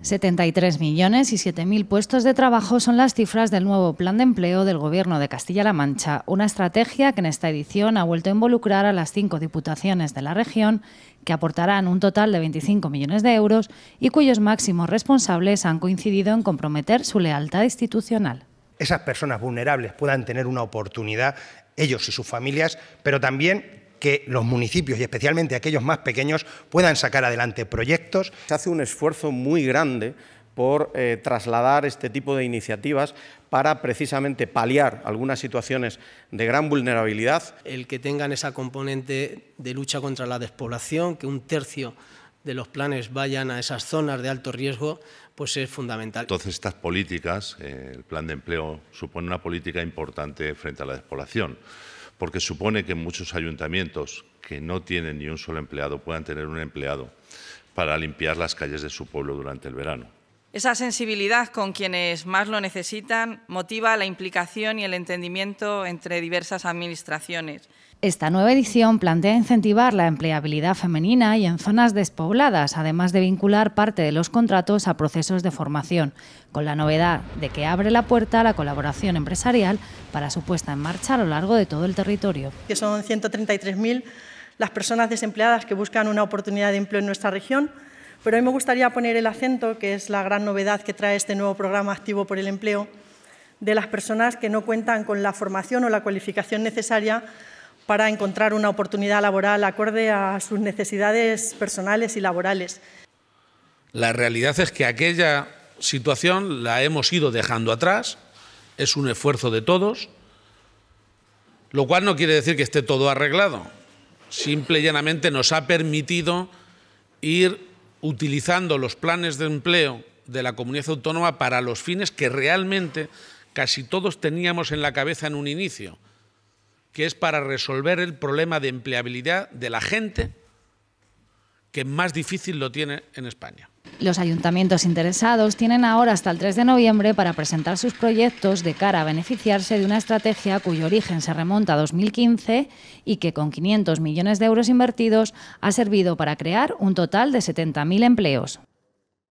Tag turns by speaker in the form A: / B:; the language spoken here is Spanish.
A: 73 millones y 7.000 puestos de trabajo son las cifras del nuevo plan de empleo del Gobierno de Castilla-La Mancha, una estrategia que en esta edición ha vuelto a involucrar a las cinco diputaciones de la región, que aportarán un total de 25 millones de euros y cuyos máximos responsables han coincidido en comprometer su lealtad institucional.
B: Esas personas vulnerables puedan tener una oportunidad, ellos y sus familias, pero también que los municipios y especialmente aquellos más pequeños puedan sacar adelante proyectos. Se hace un esfuerzo muy grande por eh, trasladar este tipo de iniciativas para precisamente paliar algunas situaciones de gran vulnerabilidad.
A: El que tengan esa componente de lucha contra la despoblación, que un tercio de los planes vayan a esas zonas de alto riesgo, pues es fundamental.
C: Entonces, estas políticas, eh, el plan de empleo supone una política importante frente a la despoblación porque supone que muchos ayuntamientos que no tienen ni un solo empleado puedan tener un empleado para limpiar las calles de su pueblo durante el verano.
D: Esa sensibilidad con quienes más lo necesitan motiva la implicación y el entendimiento entre diversas administraciones.
A: Esta nueva edición plantea incentivar la empleabilidad femenina y en zonas despobladas, además de vincular parte de los contratos a procesos de formación, con la novedad de que abre la puerta a la
D: colaboración empresarial para su puesta en marcha a lo largo de todo el territorio. Que son 133.000 las personas desempleadas que buscan una oportunidad de empleo en nuestra región pero hoy me gustaría poner el acento, que es la gran novedad que trae este nuevo programa activo por el empleo, de las personas que no cuentan con la formación o la cualificación necesaria para encontrar una oportunidad laboral acorde a sus necesidades personales y laborales.
B: La realidad es que aquella situación la hemos ido dejando atrás, es un esfuerzo de todos, lo cual no quiere decir que esté todo arreglado, simple y llanamente nos ha permitido ir utilizando los planes de empleo de la comunidad autónoma para los fines que realmente casi todos teníamos en la cabeza en un inicio, que es para resolver el problema de empleabilidad de la gente que más difícil lo tiene en España.
A: Los ayuntamientos interesados tienen ahora hasta el 3 de noviembre para presentar sus proyectos de cara a beneficiarse de una estrategia cuyo origen se remonta a 2015 y que con 500 millones de euros invertidos ha servido para crear un total de 70.000 empleos.